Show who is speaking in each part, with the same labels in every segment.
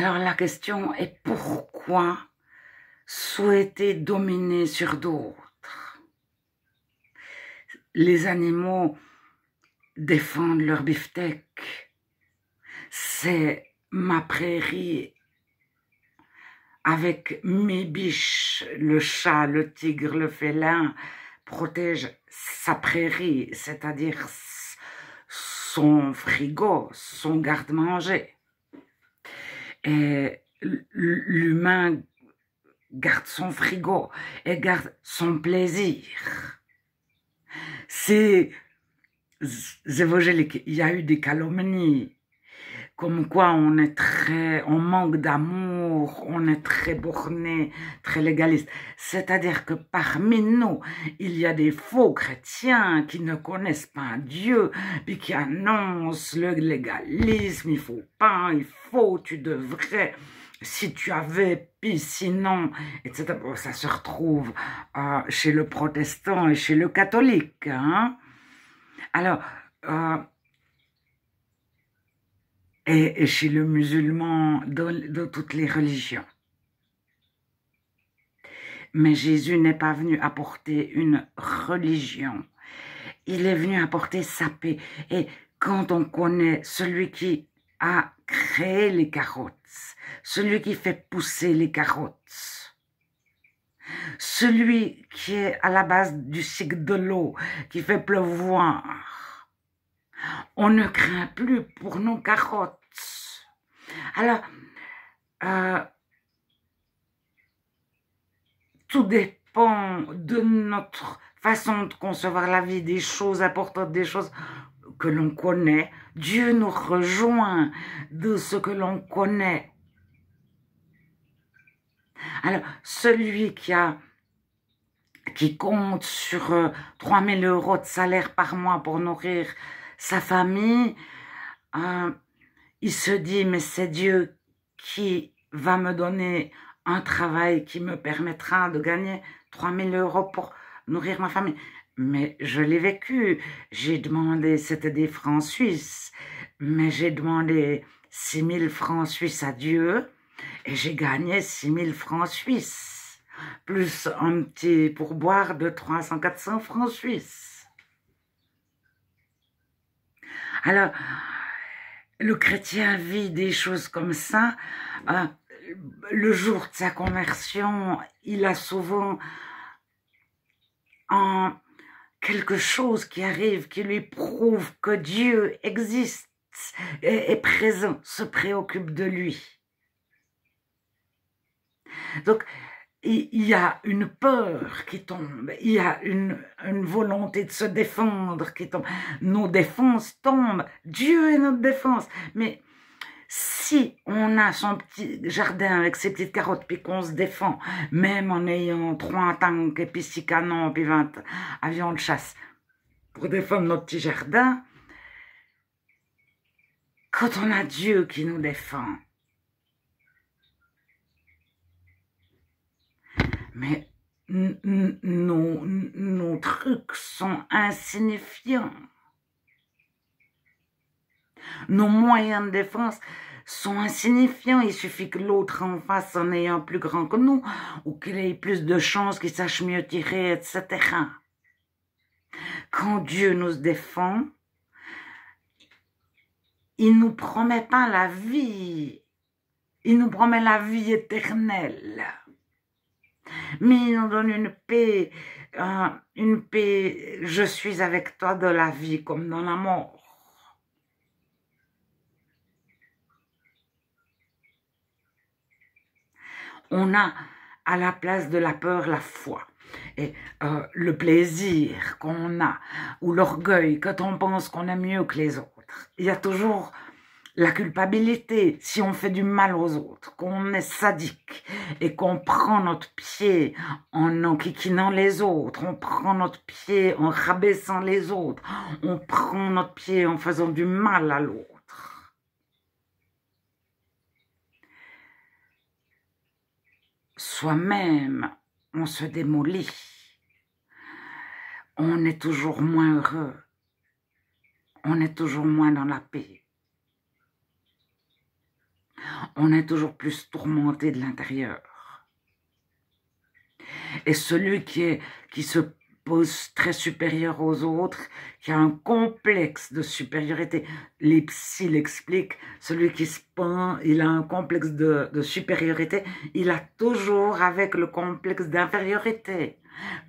Speaker 1: Alors la question est pourquoi souhaiter dominer sur d'autres Les animaux défendent leur beefsteak. C'est ma prairie avec mes biches, le chat, le tigre, le félin, protège sa prairie, c'est-à-dire son frigo, son garde-manger. Et euh, l'humain garde son frigo et garde son plaisir. C'est évangélique. Il y a eu des calomnies comme quoi on est très, on manque d'amour, on est très borné, très légaliste. C'est-à-dire que parmi nous, il y a des faux chrétiens qui ne connaissent pas Dieu, puis qui annoncent le légalisme, il faut pas, il faut, tu devrais, si tu avais, puis sinon, etc. Ça se retrouve euh, chez le protestant et chez le catholique. Hein? Alors, euh, et chez le musulman, de toutes les religions. Mais Jésus n'est pas venu apporter une religion. Il est venu apporter sa paix. Et quand on connaît celui qui a créé les carottes, celui qui fait pousser les carottes, celui qui est à la base du cycle de l'eau, qui fait pleuvoir, on ne craint plus pour nos carottes. Alors, euh, tout dépend de notre façon de concevoir la vie, des choses importantes, des choses que l'on connaît. Dieu nous rejoint de ce que l'on connaît. Alors, celui qui a qui compte sur 3000 euh, euros de salaire par mois pour nourrir sa famille, hein, il se dit, mais c'est Dieu qui va me donner un travail qui me permettra de gagner 3000 euros pour nourrir ma famille. Mais je l'ai vécu. J'ai demandé, c'était des francs suisses, mais j'ai demandé 6000 francs suisses à Dieu et j'ai gagné 6000 francs suisses, plus un petit pourboire de 300-400 francs suisses. Alors, le chrétien vit des choses comme ça. Euh, le jour de sa conversion, il a souvent quelque chose qui arrive, qui lui prouve que Dieu existe, et est présent, se préoccupe de lui. Donc, il y a une peur qui tombe, il y a une, volonté de se défendre qui tombe. Nos défenses tombent, Dieu est notre défense. Mais si on a son petit jardin avec ses petites carottes, puis qu'on se défend, même en ayant trois tanks, et puis six canons, puis vingt avions de chasse, pour défendre notre petit jardin, quand on a Dieu qui nous défend, mais nos, trucs sont insignifiants. Nos moyens de défense sont insignifiants. Il suffit que l'autre en fasse en ayant plus grand que nous, ou qu'il ait plus de chances, qu'il sache mieux tirer, etc. Quand Dieu nous défend, il nous promet pas la vie. Il nous promet la vie éternelle mais il nous donne une paix, hein, une paix, je suis avec toi dans la vie comme dans la mort. On a à la place de la peur la foi. Et euh, le plaisir qu'on a, ou l'orgueil, quand on pense qu'on est mieux que les autres, il y a toujours la culpabilité, si on fait du mal aux autres, qu'on est sadique et qu'on prend notre pied en enquiquinant les autres, on prend notre pied en rabaissant les autres, on prend notre pied en faisant du mal à l'autre. Soi-même, on se démolit. On est toujours moins heureux. On est toujours moins dans la paix on est toujours plus tourmenté de l'intérieur. Et celui qui, qui se pose très supérieur aux autres, qui a un complexe de supériorité, les psys l'expliquent, celui qui se pend, il a un complexe de, de supériorité, il a toujours avec le complexe d'infériorité.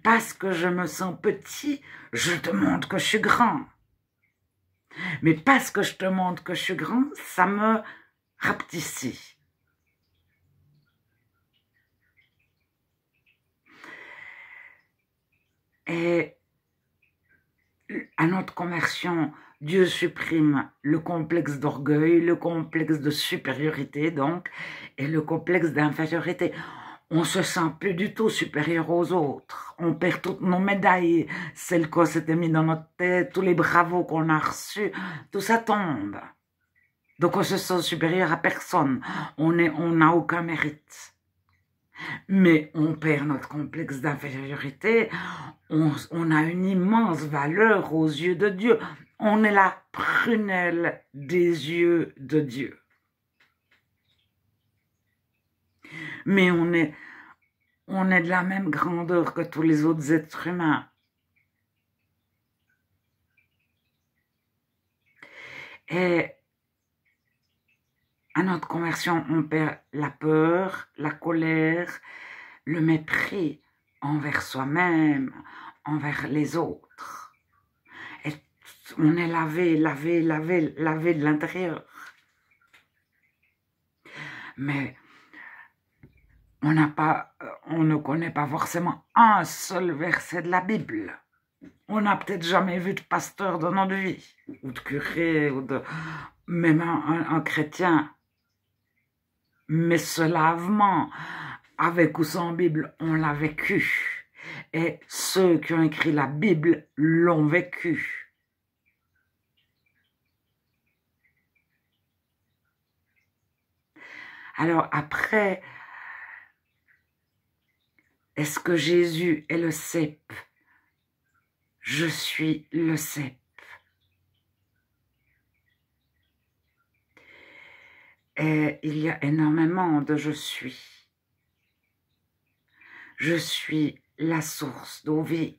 Speaker 1: Parce que je me sens petit, je te montre que je suis grand. Mais parce que je te montre que je suis grand, ça me Raptici. Et à notre conversion, Dieu supprime le complexe d'orgueil, le complexe de supériorité donc, et le complexe d'infériorité. On se sent plus du tout supérieur aux autres. On perd toutes nos médailles, celles qu'on s'était mises dans notre tête, tous les bravos qu'on a reçus, tout ça tombe. Donc on se sent supérieur à personne. On n'a aucun mérite. Mais on perd notre complexe d'infériorité. On, a une immense valeur aux yeux de Dieu. On est la prunelle des yeux de Dieu. Mais on est de la même grandeur que tous les autres êtres humains. notre conversion, on perd la peur, la colère, le mépris envers soi-même, envers les autres. Et on est lavé, lavé, lavé, lavé de l'intérieur. Mais on n'a pas, euh, on ne connaît pas forcément un seul verset de la Bible. On n'a peut-être jamais vu de pasteur dans notre vie, ou de curé, ou de même un chrétien mais ce lavement, avec ou sans Bible, on l'a vécu. Et ceux qui ont écrit la Bible l'ont vécu. Alors après, est-ce que Jésus est le cep Je suis le cep. Et il y a énormément de je suis. Je suis la source d'eau vive.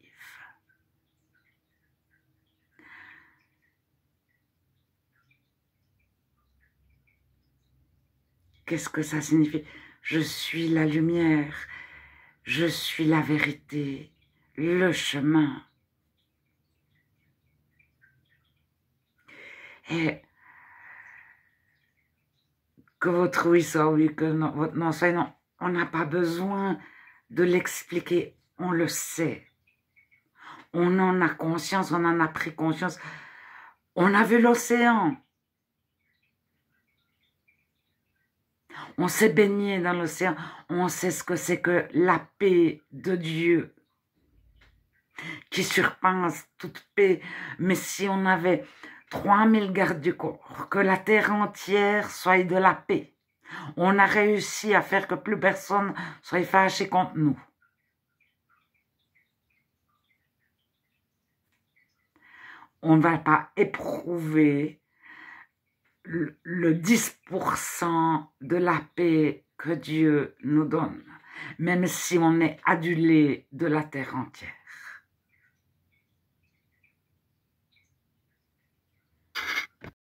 Speaker 1: Qu'est-ce que ça signifie Je suis la lumière, je suis la vérité, le chemin. Et que votre oui soit oui, que non, votre non soit non. On n'a pas besoin de l'expliquer, on le sait. On en a conscience, on en a pris conscience. On a vu l'océan. On s'est baigné dans l'océan. On sait ce que c'est que la paix de Dieu qui surpasse toute paix. Mais si on avait 3000 mille gardes du corps, que la terre entière soit de la paix. On a réussi à faire que plus personne soit fâché contre nous. On ne va pas éprouver le 10% de la paix que Dieu nous donne, même si on est adulé de la terre entière.